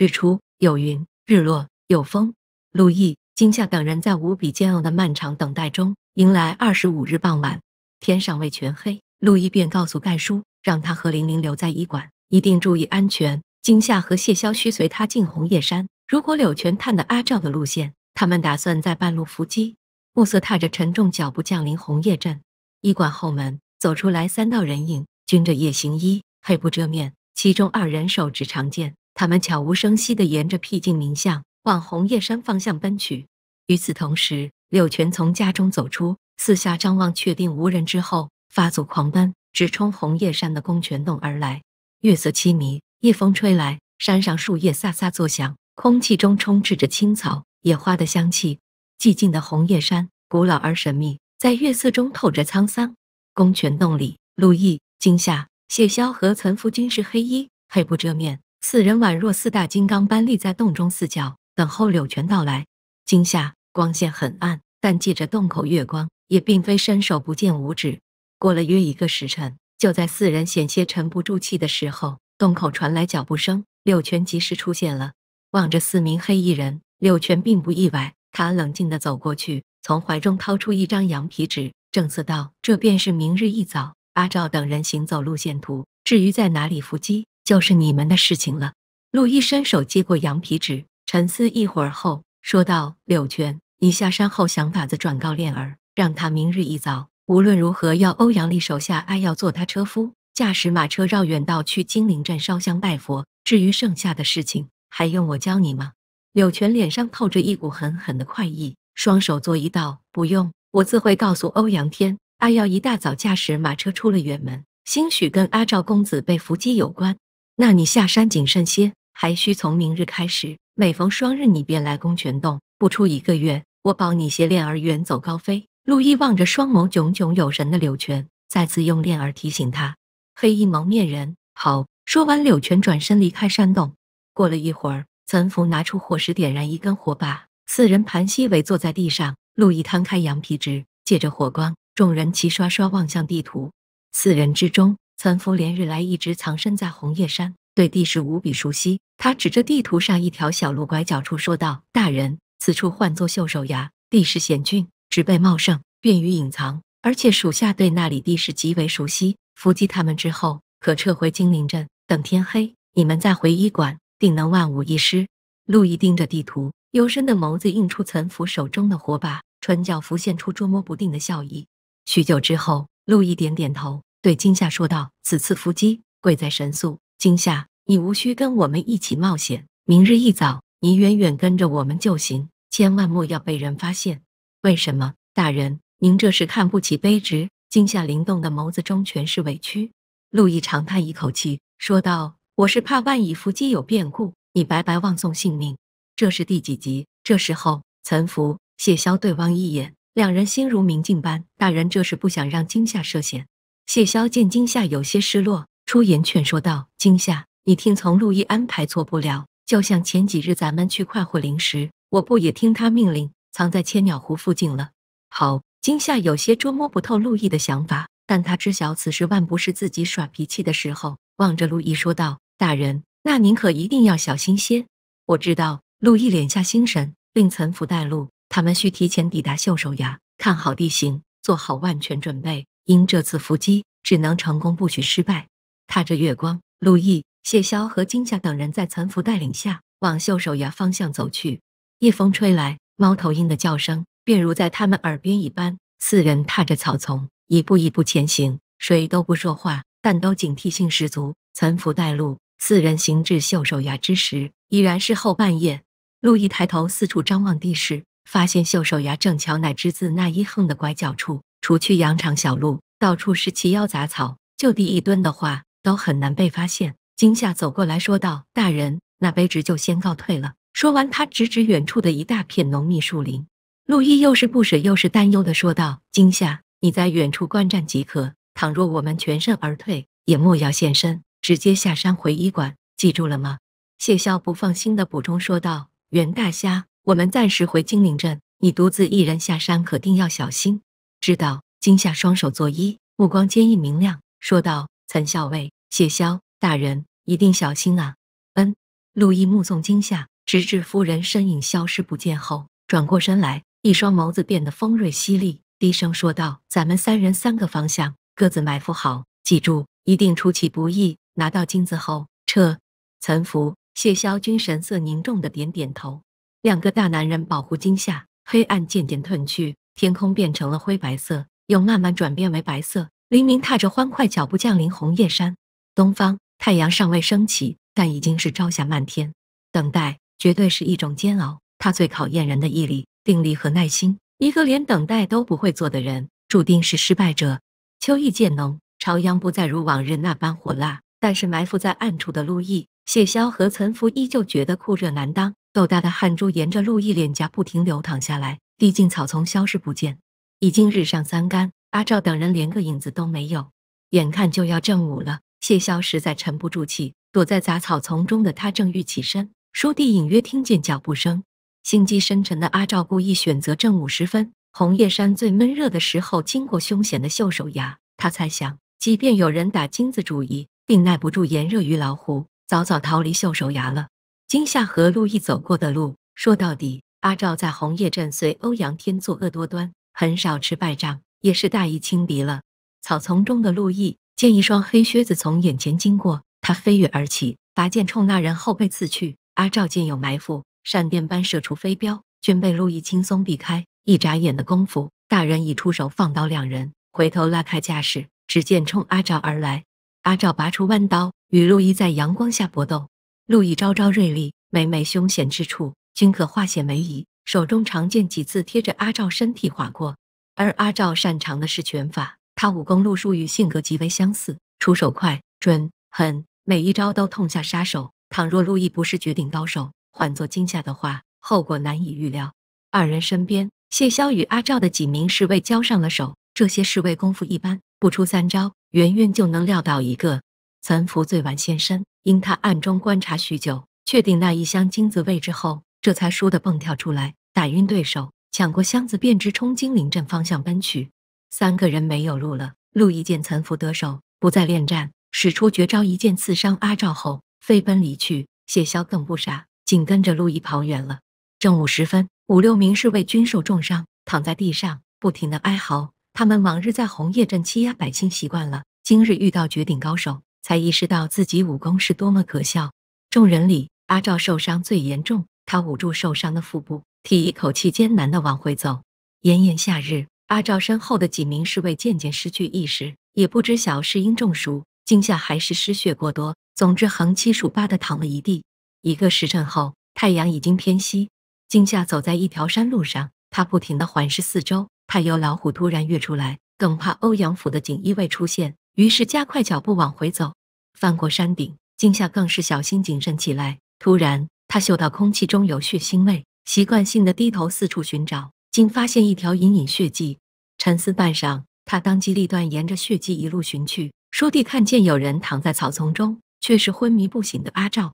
日出有云，日落有风。陆毅、金夏等人在无比煎熬的漫长等待中，迎来二十五日傍晚，天尚未全黑，陆毅便告诉盖叔，让他和玲玲留在医馆，一定注意安全。金夏和谢霄需随他进红叶山。如果柳泉探的阿赵的路线，他们打算在半路伏击。暮色踏着沉重脚步降临红叶镇，医馆后门走出来三道人影，均着夜行衣，黑布遮面，其中二人手执长剑。他们悄无声息地沿着僻静林巷往红叶山方向奔去。与此同时，柳泉从家中走出，四下张望，确定无人之后，发足狂奔，直冲红叶山的公泉洞而来。月色凄迷，夜风吹来，山上树叶飒飒作响，空气中充斥着青草、野花的香气。寂静的红叶山，古老而神秘，在月色中透着沧桑。公泉洞里，陆毅、惊夏、谢霄和岑福军是黑衣，黑布遮面。四人宛若四大金刚般立在洞中四角，等候柳泉到来。今夏光线很暗，但借着洞口月光，也并非伸手不见五指。过了约一个时辰，就在四人险些沉不住气的时候，洞口传来脚步声，柳泉及时出现了。望着四名黑衣人，柳泉并不意外，他冷静地走过去，从怀中掏出一张羊皮纸，正色道：“这便是明日一早阿照等人行走路线图。至于在哪里伏击？”就是你们的事情了。陆毅伸手接过羊皮纸，沉思一会儿后说道：“柳泉，你下山后想法子转告恋儿，让他明日一早无论如何要欧阳丽手下阿耀做他车夫，驾驶马车绕远道去金陵镇烧香拜佛。至于剩下的事情，还用我教你吗？”柳泉脸上透着一股狠狠的快意，双手作一道：“不用，我自会告诉欧阳天。阿耀一大早驾驶马车出了远门，兴许跟阿赵公子被伏击有关。”那你下山谨慎些，还需从明日开始，每逢双日你便来攻泉洞，不出一个月，我保你携恋儿远走高飞。陆毅望着双眸炯炯有神的柳泉，再次用恋儿提醒他。黑衣蒙面人，好。说完，柳泉转身离开山洞。过了一会儿，岑福拿出火石，点燃一根火把，四人盘膝围坐在地上。陆毅摊开羊皮纸，借着火光，众人齐刷刷望向地图。四人之中。岑夫连日来一直藏身在红叶山，对地势无比熟悉。他指着地图上一条小路拐角处说道：“大人，此处唤作袖手崖，地势险峻，植被茂盛，便于隐藏。而且属下对那里地势极为熟悉，伏击他们之后，可撤回金陵镇。等天黑，你们再回医馆，定能万无一失。”陆毅盯着地图，幽深的眸子映出岑夫手中的火把，唇角浮现出捉摸不定的笑意。许久之后，陆毅点点头。对惊吓说道：“此次伏击，贵在神速。惊吓，你无需跟我们一起冒险，明日一早你远远跟着我们就行，千万莫要被人发现。”“为什么，大人？您这是看不起卑职？”惊吓灵动的眸子中全是委屈。陆毅长叹一口气，说道：“我是怕万一伏击有变故，你白白枉送性命。”这是第几集？这时候，岑福、谢霄对望一眼，两人心如明镜般。大人这是不想让惊吓涉险。谢霄见惊吓有些失落，出言劝说道：“惊吓，你听从陆毅安排错不了。就像前几日咱们去快活林时，我不也听他命令，藏在千鸟湖附近了？”好，惊吓有些捉摸不透陆毅的想法，但他知晓此时万不是自己耍脾气的时候，望着陆毅说道：“大人，那您可一定要小心些。”我知道。陆毅敛下心神，令岑福带路，他们需提前抵达秀手崖，看好地形，做好万全准备。因这次伏击只能成功，不许失败。踏着月光，陆毅、谢霄和金夏等人在岑福带领下往秀手崖方向走去。夜风吹来，猫头鹰的叫声便如在他们耳边一般。四人踏着草丛，一步一步前行，谁都不说话，但都警惕性十足。岑福带路，四人行至秀手崖之时，已然是后半夜。陆毅抬头四处张望地势，发现秀手崖正巧乃之字那一横的拐角处。除去羊肠小路，到处是齐腰杂草，就地一蹲的话，都很难被发现。惊吓走过来说道：“大人，那卑职就先告退了。”说完，他指指远处的一大片浓密树林。陆毅又是不舍又是担忧的说道：“惊吓，你在远处观战即可。倘若我们全身而退，也莫要现身，直接下山回医馆。记住了吗？”谢霄不放心的补充说道：“袁大虾，我们暂时回金陵镇，你独自一人下山，可定要小心。”知道惊吓双手作揖，目光坚毅明亮，说道：“岑校尉、谢霄大人，一定小心啊！”嗯，陆毅目送惊吓，直至夫人身影消失不见后，转过身来，一双眸子变得锋锐犀利，低声说道：“咱们三人三个方向，各自埋伏好，记住，一定出其不意，拿到金子后撤。”岑福、谢霄均神色凝重的点点头。两个大男人保护惊吓，黑暗渐渐褪去。天空变成了灰白色，又慢慢转变为白色。黎明踏着欢快脚步降临红叶山。东方，太阳尚未升起，但已经是朝霞漫天。等待绝对是一种煎熬，它最考验人的毅力、定力和耐心。一个连等待都不会做的人，注定是失败者。秋意渐浓，朝阳不再如往日那般火辣，但是埋伏在暗处的陆毅、谢霄和岑夫依旧觉得酷热难当，豆大的汗珠沿着陆毅脸颊不停流淌下来。毕竟草丛消失不见，已经日上三竿，阿照等人连个影子都没有，眼看就要正午了。谢霄实在沉不住气，躲在杂草丛中的他正欲起身，书弟隐约听见脚步声。心机深沉的阿照故意选择正午时分，红叶山最闷热的时候，经过凶险的袖手崖。他猜想，即便有人打金子主意，并耐不住炎热与老虎，早早逃离袖手崖了。金夏和陆毅走过的路，说到底。阿照在红叶镇随欧阳天作恶多端，很少吃败仗，也是大意轻敌了。草丛中的陆毅见一双黑靴子从眼前经过，他飞跃而起，拔剑冲那人后背刺去。阿照见有埋伏，闪电般射出飞镖，均被陆毅轻松避开。一眨眼的功夫，大人已出手放倒两人，回头拉开架势，只见冲阿照而来。阿照拔出弯刀，与陆毅在阳光下搏斗。陆毅招招锐利，每每凶险之处。均可化险为夷。手中长剑几次贴着阿赵身体划过，而阿赵擅长的是拳法，他武功路数与性格极为相似，出手快、准、狠，每一招都痛下杀手。倘若陆毅不是绝顶高手，换作今夏的话，后果难以预料。二人身边，谢霄与阿赵的几名侍卫交上了手，这些侍卫功夫一般，不出三招，圆圆就能撂倒一个。岑福最晚现身，因他暗中观察许久，确定那一箱金子位置后。这才输得蹦跳出来，打晕对手，抢过箱子便直冲金陵镇方向奔去。三个人没有路了。陆毅见岑福得手，不再恋战，使出绝招一剑刺伤阿赵后，飞奔离去。谢霄更不傻，紧跟着陆毅跑远了。正午时分，五六名侍卫均受重伤，躺在地上不停的哀嚎。他们往日在红叶镇欺压百姓习惯了，今日遇到绝顶高手，才意识到自己武功是多么可笑。众人里，阿赵受伤最严重。他捂住受伤的腹部，提一口气，艰难的往回走。炎炎夏日，阿照身后的几名侍卫渐渐失去意识，也不知晓是因中暑、惊吓还是失血过多，总之横七竖八的躺了一地。一个时辰后，太阳已经偏西。惊吓走在一条山路上，他不停的环视四周，怕有老虎突然跃出来，更怕欧阳府的锦衣卫出现，于是加快脚步往回走。翻过山顶，惊吓更是小心谨慎起来。突然。他嗅到空气中有血腥味，习惯性的低头四处寻找，竟发现一条隐隐血迹。沉思半晌，他当机立断，沿着血迹一路寻去，倏地看见有人躺在草丛中，却是昏迷不醒的阿赵。